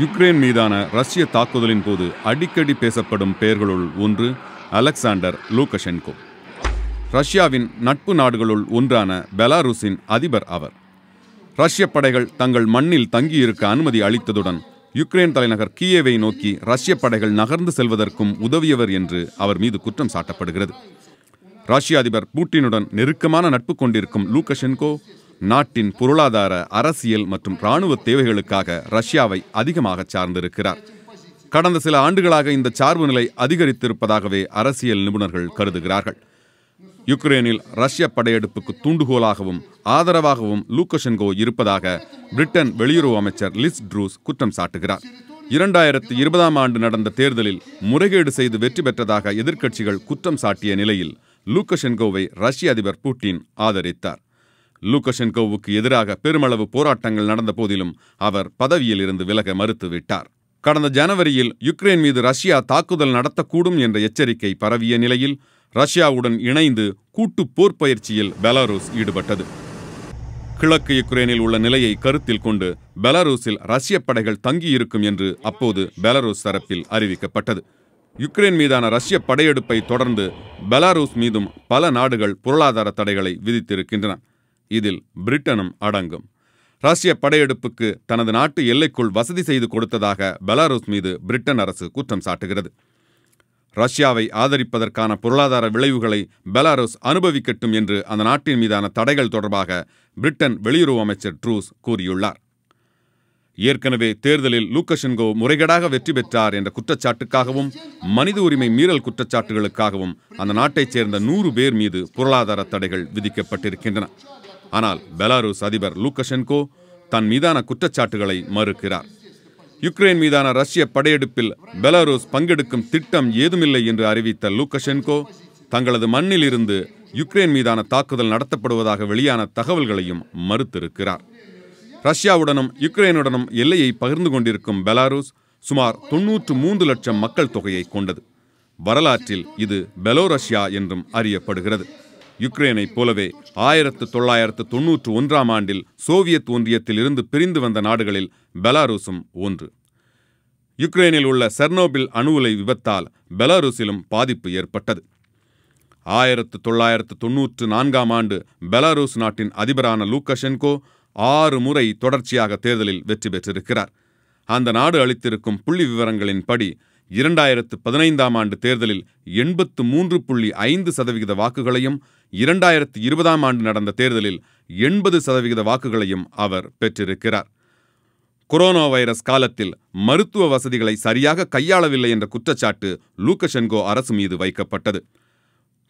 Ukraine மீதான ரஷ்ய தாக்குதலின் போது அடிக்கடி பேசப்படும் பெயர்களுள் ஒன்று அலெக்சாண்டர் லூகஷென்கோ ரஷ்யாவின் நட்பு நாடுகளுள் ஒன்றான பெலாருஸின் அதிபர் அவர் ரஷ்ய படைகள் தங்கள் மண்ணில் தங்கியிருக்க அனுமதி அளித்ததுடன் யுக்ரைன் தலைநகர் கியேவை நோக்கி ரஷ்ய படைகள் நகர்ந்து செல்வதற்கும் உதவியவர் என்று அவர் மீது குற்றம் சாட்டப்படுகிறது ரஷ்ய அதிபர் பூட்டினுடன் நெருக்கமான நட்பு கொண்டிருக்கும் லூகஷென்கோ நாட்டின் பொருளாதார அரசியல் மற்றும் இராணுவ தேவைகளுக்காக ரஷ்யாவை அதிகமாக சார்ந்திருக்கிறார் கடந்த சில ஆண்டுகளாக இந்த சார்பு நிலை அதிகரித்திருப்பதாகவே அரசியல் நிபுணர்கள் கருதுகிறார்கள் யுக்ரைனில் ரஷ்ய படையெடுப்புக்கு தூண்டுகோலாகவும் ஆதரவாகவும் லூக்கஷென்கோ இருப்பதாக பிரிட்டன் வெளியுறவு அமைச்சர் லிஸ் ட்ரூஸ் குற்றம் சாட்டுகிறார் இரண்டாயிரத்து இருபதாம் ஆண்டு நடந்த தேர்தலில் முறைகேடு செய்து வெற்றி பெற்றதாக எதிர்க்கட்சிகள் குற்றம் சாட்டிய நிலையில் லூக்கஷென்கோவை ரஷ்ய அதிபர் புட்டின் ஆதரித்தார் லூக்கஷென்கோவுக்கு எதிராக பெருமளவு போராட்டங்கள் நடந்த போதிலும் அவர் பதவியில் இருந்து விலக மறுத்துவிட்டார் கடந்த ஜனவரியில் யுக்ரைன் மீது ரஷ்யா தாக்குதல் நடத்தக்கூடும் என்ற எச்சரிக்கை பரவிய நிலையில் ரஷ்யாவுடன் இணைந்து கூட்டு போர் பயிற்சியில் பெலாரூஸ் ஈடுபட்டது கிழக்கு யுக்ரைனில் உள்ள நிலையை கருத்தில் கொண்டு பெலாரூஸில் ரஷ்ய படைகள் தங்கியிருக்கும் என்று அப்போது பெலாரூஸ் தரப்பில் அறிவிக்கப்பட்டது யுக்ரைன் மீதான ரஷ்ய படையெடுப்பை தொடர்ந்து பெலாரூஸ் மீதும் பல நாடுகள் பொருளாதார தடைகளை விதித்திருக்கின்றன இதில் பிரிட்டனும் அடங்கும் ரஷ்ய படையெடுப்புக்கு தனது நாட்டு எல்லைக்குள் வசதி செய்து கொடுத்ததாக பெலாருஸ் மீது பிரிட்டன் அரசு குற்றம் சாட்டுகிறது ரஷ்யாவை ஆதரிப்பதற்கான பொருளாதார விளைவுகளை பெலாரஸ் அனுபவிக்கட்டும் என்று அந்த நாட்டின் மீதான தடைகள் தொடர்பாக பிரிட்டன் வெளியுறவு அமைச்சர் ட்ரூஸ் கூறியுள்ளார் ஏற்கனவே தேர்தலில் லூக்கஷன்கோ முறைகேடாக வெற்றி பெற்றார் என்ற குற்றச்சாட்டுக்காகவும் மனித உரிமை மீறல் குற்றச்சாட்டுகளுக்காகவும் அந்த நாட்டைச் சேர்ந்த நூறு பேர் மீது பொருளாதார தடைகள் விதிக்கப்பட்டிருக்கின்றன ஆனால் பெலாரூஸ் அதிபர் லூக்கஷென்கோ தன் மீதான குற்றச்சாட்டுகளை மறுக்கிறார் யுக்ரைன் மீதான ரஷ்ய படையெடுப்பில் பெலாரூஸ் பங்கெடுக்கும் திட்டம் ஏதுமில்லை என்று அறிவித்த லூக்கஷென்கோ தங்களது மண்ணில் இருந்து யுக்ரைன் மீதான தாக்குதல் நடத்தப்படுவதாக வெளியான தகவல்களையும் மறுத்திருக்கிறார் ரஷ்யாவுடனும் யுக்ரைனுடனும் எல்லையை பகிர்ந்து கொண்டிருக்கும் பெலாரூஸ் சுமார் தொன்னூற்று மூன்று லட்சம் மக்கள் தொகையை கொண்டது வரலாற்றில் இது பெலோரஷ்யா என்றும் அறியப்படுகிறது யுக்ரைனை போலவே ஆயிரத்து தொள்ளாயிரத்து தொன்னூற்று ஒன்றாம் ஆண்டில் சோவியத் ஒன்றியத்தில் இருந்து பிரிந்து வந்த நாடுகளில் பெலாரூஸும் ஒன்று யுக்ரைனில் உள்ள செர்னோபில் அணு உலை விபத்தால் பெலாரூசிலும் பாதிப்பு ஏற்பட்டது ஆயிரத்து தொள்ளாயிரத்து தொன்னூற்று நான்காம் ஆண்டு பெலாரூஸ் நாட்டின் அதிபரான லூக்கஷென்கோ ஆறு முறை தொடர்ச்சியாக தேர்தலில் வெற்றி பெற்றிருக்கிறார் அந்த நாடு அளித்திருக்கும் புள்ளி விவரங்களின்படி இரண்டாயிரத்து பதினைந்தாம் ஆண்டு தேர்தலில் எண்பத்து மூன்று புள்ளி ஐந்து சதவிகித வாக்குகளையும் இரண்டாயிரத்து இருபதாம் ஆண்டு நடந்த தேர்தலில் எண்பது சதவிகித வாக்குகளையும் அவர் பெற்றிருக்கிறார் கொரோனா வைரஸ் காலத்தில் மருத்துவ வசதிகளை சரியாக கையாளவில்லை என்ற குற்றச்சாட்டு லூக்கஷென்கோ அரசு மீது வைக்கப்பட்டது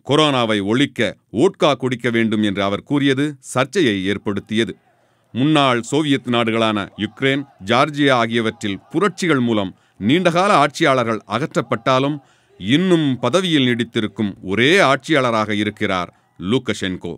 கொரோனாவை ஒழிக்க ஓட்கா குடிக்க வேண்டும் என்று அவர் கூறியது சர்ச்சையை ஏற்படுத்தியது முன்னாள் சோவியத் நாடுகளான யுக்ரைன் ஜார்ஜியா ஆகியவற்றில் புரட்சிகள் மூலம் நீண்டகால ஆட்சியாளர்கள் அகற்றப்பட்டாலும் இன்னும் பதவியில் நீடித்திருக்கும் ஒரே ஆட்சியாளராக இருக்கிறார் லூக்கஷென்கோ